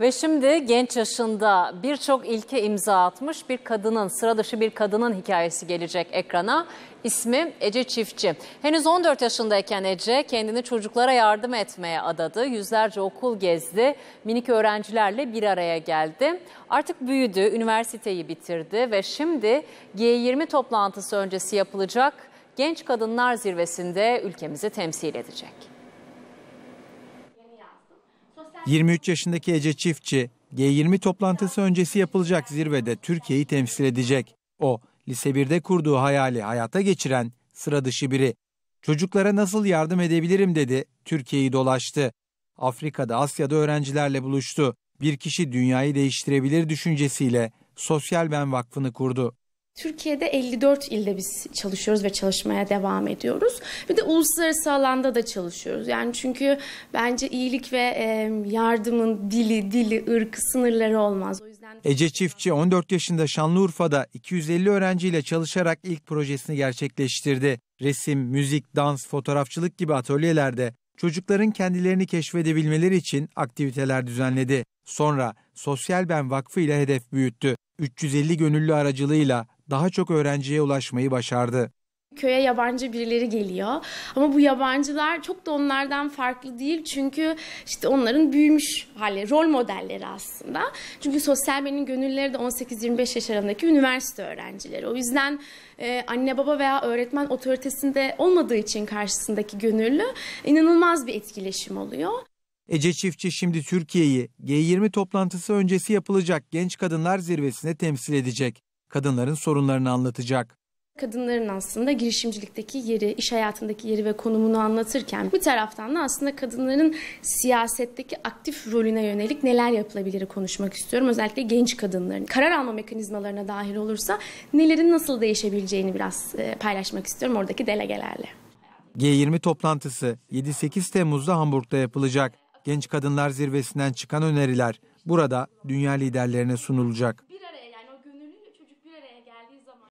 Ve şimdi genç yaşında birçok ilke imza atmış bir kadının, sıra dışı bir kadının hikayesi gelecek ekrana. İsmi Ece Çiftçi. Henüz 14 yaşındayken Ece kendini çocuklara yardım etmeye adadı. Yüzlerce okul gezdi, minik öğrencilerle bir araya geldi. Artık büyüdü, üniversiteyi bitirdi ve şimdi G20 toplantısı öncesi yapılacak Genç Kadınlar Zirvesi'nde ülkemizi temsil edecek. 23 yaşındaki Ece Çiftçi, G20 toplantısı öncesi yapılacak zirvede Türkiye'yi temsil edecek. O, lise 1'de kurduğu hayali hayata geçiren sıra dışı biri. Çocuklara nasıl yardım edebilirim dedi, Türkiye'yi dolaştı. Afrika'da, Asya'da öğrencilerle buluştu. Bir kişi dünyayı değiştirebilir düşüncesiyle Sosyal Ben Vakfı'nı kurdu. Türkiye'de 54 ilde biz çalışıyoruz ve çalışmaya devam ediyoruz. Bir de uluslararası alanda da çalışıyoruz. Yani çünkü bence iyilik ve yardımın dili, dili, ırkı, sınırları olmaz. O yüzden Ece Çiftçi 14 yaşında Şanlıurfa'da 250 öğrenciyle çalışarak ilk projesini gerçekleştirdi. Resim, müzik, dans, fotoğrafçılık gibi atölyelerde çocukların kendilerini keşfedebilmeleri için aktiviteler düzenledi. Sonra Sosyal Ben Vakfı ile hedef büyüttü. 350 gönüllü aracılığıyla daha çok öğrenciye ulaşmayı başardı. Köye yabancı birileri geliyor ama bu yabancılar çok da onlardan farklı değil çünkü işte onların büyümüş hali, rol modelleri aslında. Çünkü sosyal medyanın gönülleri de 18-25 yaş aralığındaki üniversite öğrencileri. O yüzden e, anne baba veya öğretmen otoritesinde olmadığı için karşısındaki gönüllü inanılmaz bir etkileşim oluyor. Ece Çiftçi şimdi Türkiye'yi G20 toplantısı öncesi yapılacak Genç Kadınlar Zirvesi'ne temsil edecek kadınların sorunlarını anlatacak. Kadınların aslında girişimcilikteki yeri, iş hayatındaki yeri ve konumunu anlatırken bir taraftan da aslında kadınların siyasetteki aktif rolüne yönelik neler yapılabilir konuşmak istiyorum. Özellikle genç kadınların karar alma mekanizmalarına dahil olursa nelerin nasıl değişebileceğini biraz e, paylaşmak istiyorum oradaki delegelerle. G20 toplantısı 7-8 Temmuz'da Hamburg'da yapılacak. Genç Kadınlar Zirvesi'nden çıkan öneriler burada dünya liderlerine sunulacak.